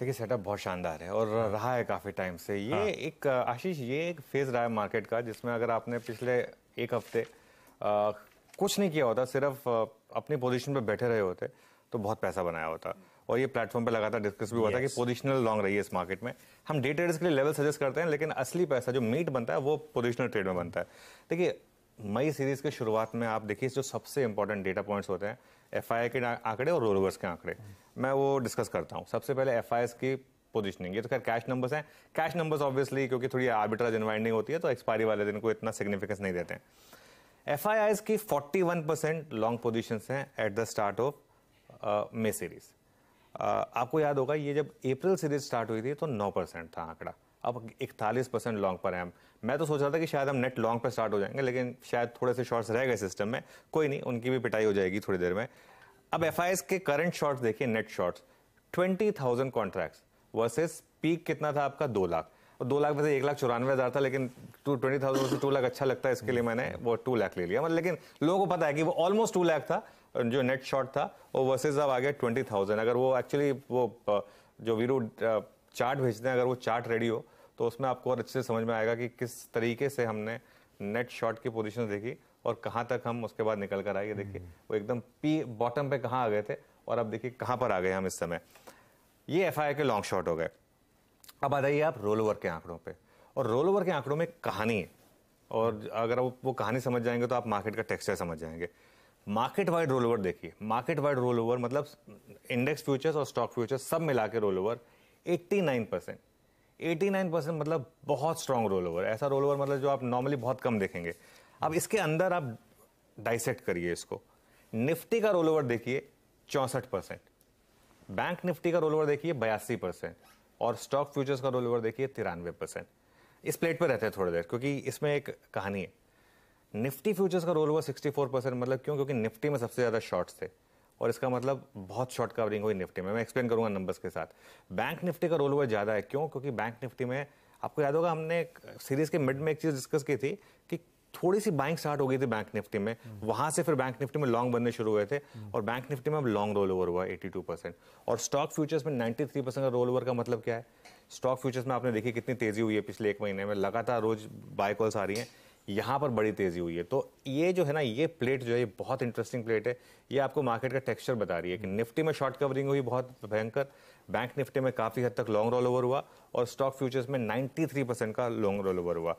देखिए सेटअप बहुत शानदार है और हाँ। रहा है काफ़ी टाइम से ये हाँ। एक आशीष ये एक फेज़ रहा है मार्केट का जिसमें अगर आपने पिछले एक हफ्ते कुछ नहीं किया होता सिर्फ अपनी पोजीशन पर बैठे रहे होते तो बहुत पैसा बनाया होता और ये प्लेटफॉर्म पे लगातार डिस्कस भी हुआ था कि पोजिशनल लॉन्ग रही है इस मार्केट में हम डे ट्रेडर्स के लिए लेवल सजेस्ट करते हैं लेकिन असली पैसा जो मीट बनता है वो पोजिशनल ट्रेड में बनता है देखिए मई सीरीज के शुरुआत में आप देखिए जो सबसे इंपॉर्टेंट डेटा पॉइंट्स होते हैं एफ के आंकड़े और रोलवर्स के आंकड़े मैं वो डिस्कस करता हूँ सबसे पहले एफ की पोजिशनिंग ये तो खैर कैश नंबर्स हैं कैश नंबर्स ऑब्वियसली क्योंकि थोड़ी आर्बिट्राज इन्वाइंडिंग होती है तो एक्सपायरी वाले दिन को इतना सिग्निफिकेंस नहीं देते हैं एफ की 41 परसेंट लॉन्ग पोजिशन हैं at the start of May series आपको याद होगा ये जब अप्रैल सीरीज स्टार्ट हुई थी तो नौ परसेंट था आंकड़ा अब इकतालीस परसेंट लॉन्ग पर हम मैं तो सोच रहा था कि शायद हम नेट लॉन्ग पर स्टार्ट हो जाएंगे लेकिन शायद थोड़े से शॉर्ट्स रह गए सिस्टम में कोई नहीं उनकी भी पिटाई हो जाएगी थोड़ी देर में अब एफ के करंट शॉर्ट्स देखिए net shorts twenty thousand contracts versus peak कितना था आपका दो लाख और दो लाख में से एक लाख चौरानवे हज़ार था लेकिन टू ट्वेंटी थाउजेंड से टू लाख अच्छा लगता है इसके लिए मैंने वो टू लाख ले लिया मतलब लेकिन लोगों को पता है कि वो ऑलमोस्ट टू लाख था जो नेट शॉट था वो वर्सेज अब आ गया ट्वेंटी थाउजेंड अगर वो एक्चुअली वो जो वीरू चार्ट भेजते हैं अगर वो चार्ट रेडी हो तो उसमें आपको और अच्छे से समझ में आएगा कि किस तरीके से हमने नेट शॉट की पोजिशन देखी और कहाँ तक हम उसके बाद निकल कर आए देखिए वो एकदम पी बॉटम पे कहाँ आ गए थे और अब देखिए कहाँ पर आ गए हम इस समय ये एफ के लॉन्ग शॉट हो गए अब आ जाइए आप रोल ओवर के आंकड़ों पर और रोल ओवर के आंकड़ों में कहानी है और अगर आप वो कहानी समझ जाएंगे तो आप मार्केट का टेक्सचर समझ जाएंगे मार्केट वाइड रोल ओवर देखिए मार्केट वाइड रोल ओवर मतलब इंडेक्स फ्यूचर्स और स्टॉक फ्यूचर्स सब मिला के roll over eighty nine percent 89 percent मतलब बहुत स्ट्रांग रोल ओवर ऐसा रोल ओवर मतलब जो आप नॉर्मली बहुत कम देखेंगे अब इसके अंदर आप डाइसेक्ट करिए इसको निफ्टी का रोल ओवर देखिए चौंसठ परसेंट बैंक निफ्टी का रोल ओवर देखिए बयासी परसेंट और स्टॉक फ्यूचर्स का रोल ओवर देखिए तिरानवे परसेंट इस प्लेट पर रहते हैं थोड़ी देर क्योंकि इसमें एक कहानी है निफ्टी फ्यूचर्स का roll over sixty four percent मतलब क्यों क्योंकि निफ्टी में सबसे ज़्यादा शॉर्ट्स थे और इसका मतलब बहुत शॉर्ट कवरिंग हुई निफ्टी में मैं एक्सप्लेन करूंगा नंबर्स के साथ बैंक निफ्टी का रोल ओवर ज़्यादा है क्यों क्योंकि बैंक निफ्टी में आपको याद होगा हमने सीरीज के मिड में एक चीज़ डिस्कस की थी कि थोड़ी सी बाइंग स्टार्ट हो गई थी बैंक निफ्टी में वहां से फिर बैंक निफ्टी में लॉन्ग बनने शुरू हुए थे और बैंक निफ्टी में अब लॉन्ग रोल ओवर हुआ टू परसेंट और स्टॉक फ्यूचर्स में थ्री परसेंट का रोल ओवर का मतलब क्या है स्टॉक फ्यूचर्स में आपने देखी कितनी तेजी हुई है पिछले एक महीने में लगातार रोज बाय कॉल्स आ रही हैं यहाँ पर बड़ी तेज़ी हुई है तो ये जो है ना ये प्लेट जो है ये बहुत इंटरेस्टिंग प्लेट है ये आपको मार्केट का टेक्सचर बता रही है कि निफ्टी में शॉर्ट कवरिंग हुई बहुत भयंकर बैंक निफ्टी में काफ़ी हद तक लॉन्ग रोल ओवर हुआ और स्टॉक फ्यूचर्स में 93 परसेंट का लॉन्ग रोल ओवर हुआ